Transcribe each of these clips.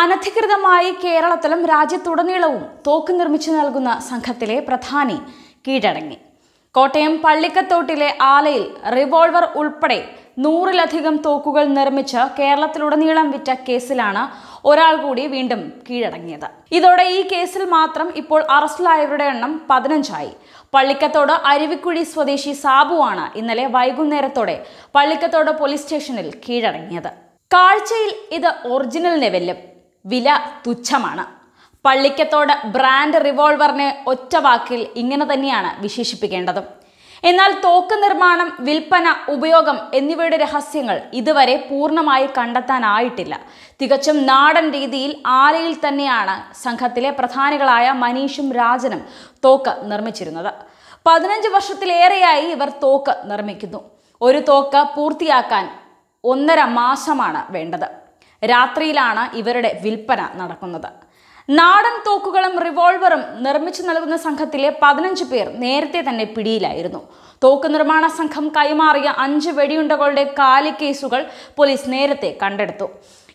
അനധികൃതമായി കേരളത്തിലും രാജ്യത്തുടനീളവും തോക്ക് നിർമ്മിച്ചു നൽകുന്ന സംഘത്തിലെ പ്രധാനി കീഴടങ്ങി കോട്ടയം പള്ളിക്കത്തോട്ടിലെ ആലയിൽ റിവോൾവർ ഉൾപ്പെടെ നൂറിലധികം തോക്കുകൾ നിർമ്മിച്ച് കേരളത്തിലുടനീളം വിറ്റ കേസിലാണ് ഒരാൾ കൂടി വീണ്ടും കീഴടങ്ങിയത് ഇതോടെ ഈ കേസിൽ മാത്രം ഇപ്പോൾ അറസ്റ്റിലായവരുടെ എണ്ണം പതിനഞ്ചായി പള്ളിക്കത്തോട് അരുവിക്കുഴി സ്വദേശി സാബുവാണ് ഇന്നലെ വൈകുന്നേരത്തോടെ പള്ളിക്കത്തോട് പോലീസ് സ്റ്റേഷനിൽ കീഴടങ്ങിയത് കാഴ്ചയിൽ ഇത് ഒറിജിനൽ വെല്ലും വില തുച്ഛമാണ് പള്ളിക്കത്തോട് ബ്രാൻഡ് റിവോൾവറിനെ ഒറ്റ വാക്കിൽ ഇങ്ങനെ തന്നെയാണ് വിശേഷിപ്പിക്കേണ്ടത് എന്നാൽ തോക്ക് നിർമ്മാണം വിൽപ്പന ഉപയോഗം എന്നിവയുടെ രഹസ്യങ്ങൾ ഇതുവരെ പൂർണ്ണമായി കണ്ടെത്താനായിട്ടില്ല തികച്ചും നാടൻ രീതിയിൽ ആലയിൽ തന്നെയാണ് സംഘത്തിലെ പ്രധാനികളായ മനീഷും രാജനും തോക്ക് നിർമ്മിച്ചിരുന്നത് പതിനഞ്ച് വർഷത്തിലേറെയായി ഇവർ തോക്ക് നിർമ്മിക്കുന്നു ഒരു തോക്ക് പൂർത്തിയാക്കാൻ ഒന്നര മാസമാണ് വേണ്ടത് രാത്രിയിലാണ് ഇവരുടെ വിൽപ്പന നടക്കുന്നത് നാടൻ തോക്കുകളും റിവോൾവറും നിർമ്മിച്ചു നൽകുന്ന സംഘത്തിലെ പതിനഞ്ച് പേർ നേരത്തെ തന്നെ പിടിയിലായിരുന്നു തോക്ക് നിർമ്മാണ സംഘം കൈമാറിയ അഞ്ച് വെടിയുണ്ടകളുടെ കാലിക്കേസുകൾ പോലീസ് നേരത്തെ കണ്ടെടുത്തു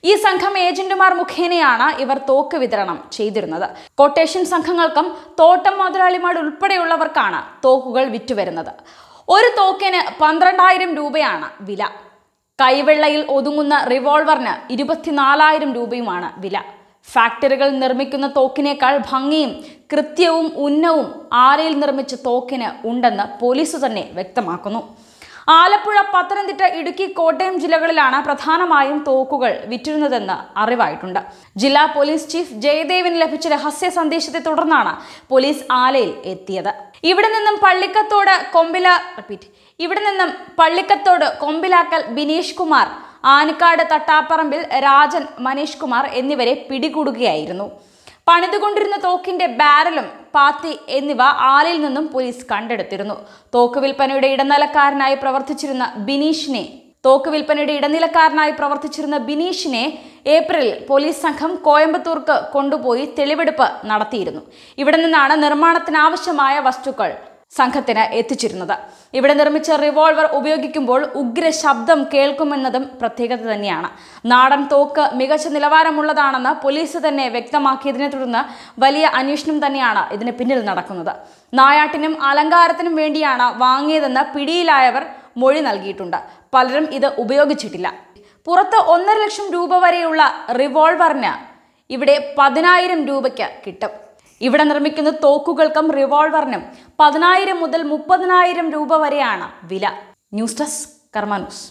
ഈ സംഘം ഏജന്റുമാർ മുഖേനയാണ് ഇവർ തോക്ക് വിതരണം ചെയ്തിരുന്നത് കൊട്ടേഷൻ സംഘങ്ങൾക്കും തോട്ടം മുതലാളിമാർ ഉൾപ്പെടെയുള്ളവർക്കാണ് തോക്കുകൾ വിറ്റുവരുന്നത് ഒരു തോക്കിന് പന്ത്രണ്ടായിരം രൂപയാണ് വില കൈവെള്ളയിൽ ഒതുങ്ങുന്ന റിവോൾവറിന് ഇരുപത്തിനാലായിരം രൂപയുമാണ് വില ഫാക്ടറികൾ നിർമ്മിക്കുന്ന തോക്കിനേക്കാൾ ഭംഗിയും കൃത്യവും ഉന്നവും ആരയിൽ നിർമ്മിച്ച തോക്കിന് ഉണ്ടെന്ന് പോലീസ് തന്നെ വ്യക്തമാക്കുന്നു ആലപ്പുഴ പത്തനംതിട്ട ഇടുക്കി കോട്ടയം ജില്ലകളിലാണ് പ്രധാനമായും തോക്കുകൾ വിറ്റിരുന്നതെന്ന് അറിവായിട്ടുണ്ട് ജില്ലാ പോലീസ് ചീഫ് ജയദേവിന് ലഭിച്ച രഹസ്യ സന്ദേശത്തെ തുടർന്നാണ് പോലീസ് ആലയിൽ എത്തിയത് ഇവിടെ നിന്നും പള്ളിക്കത്തോട് കൊമ്പില റിപ്പീറ്റ് ഇവിടെ നിന്നും പള്ളിക്കത്തോട് കൊമ്പിലാക്കൽ ബിനീഷ് കുമാർ ആനക്കാട് തട്ടാപ്പറമ്പിൽ രാജൻ മനീഷ് കുമാർ എന്നിവരെ പിടികൂടുകയായിരുന്നു പണിതുകൊണ്ടിരുന്ന തോക്കിന്റെ ബാരലും പാത്തി എന്നിവ ആലിൽ നിന്നും പോലീസ് കണ്ടെടുത്തിരുന്നു തോക്ക് വിൽപ്പനയുടെ ഇടനിലക്കാരനായി പ്രവർത്തിച്ചിരുന്ന ബിനീഷിനെ തോക്ക് വിൽപ്പനയുടെ ഇടനിലക്കാരനായി പ്രവർത്തിച്ചിരുന്ന ബിനീഷിനെ ഏപ്രിലിൽ പോലീസ് സംഘം കോയമ്പത്തൂർക്ക് കൊണ്ടുപോയി തെളിവെടുപ്പ് നടത്തിയിരുന്നു ഇവിടെ നിന്നാണ് നിർമ്മാണത്തിനാവശ്യമായ വസ്തുക്കൾ സംഘത്തിന് എത്തിച്ചിരുന്നത് ഇവിടെ നിർമ്മിച്ച റിവോൾവർ ഉപയോഗിക്കുമ്പോൾ ഉഗ്ര ശബ്ദം കേൾക്കുമെന്നതും പ്രത്യേകത തന്നെയാണ് നാടൻ തോക്ക് മികച്ച നിലവാരമുള്ളതാണെന്ന് പോലീസ് തന്നെ വ്യക്തമാക്കിയതിനെ തുടർന്ന് വലിയ അന്വേഷണം തന്നെയാണ് ഇതിന് പിന്നിൽ നടക്കുന്നത് നായാട്ടിനും അലങ്കാരത്തിനും വേണ്ടിയാണ് വാങ്ങിയതെന്ന് പിടിയിലായവർ മൊഴി നൽകിയിട്ടുണ്ട് പലരും ഇത് ഉപയോഗിച്ചിട്ടില്ല പുറത്ത് ഒന്നര ലക്ഷം രൂപ വരെയുള്ള റിവോൾവറിന് ഇവിടെ പതിനായിരം രൂപയ്ക്ക് കിട്ടും ഇവിടെ നിർമ്മിക്കുന്ന തോക്കുകൾക്കും റിവോൾവറിനും പതിനായിരം മുതൽ മുപ്പതിനായിരം രൂപ വരെയാണ് വില ന്യൂസ് ഡെസ്ക് കർമാനൂസ്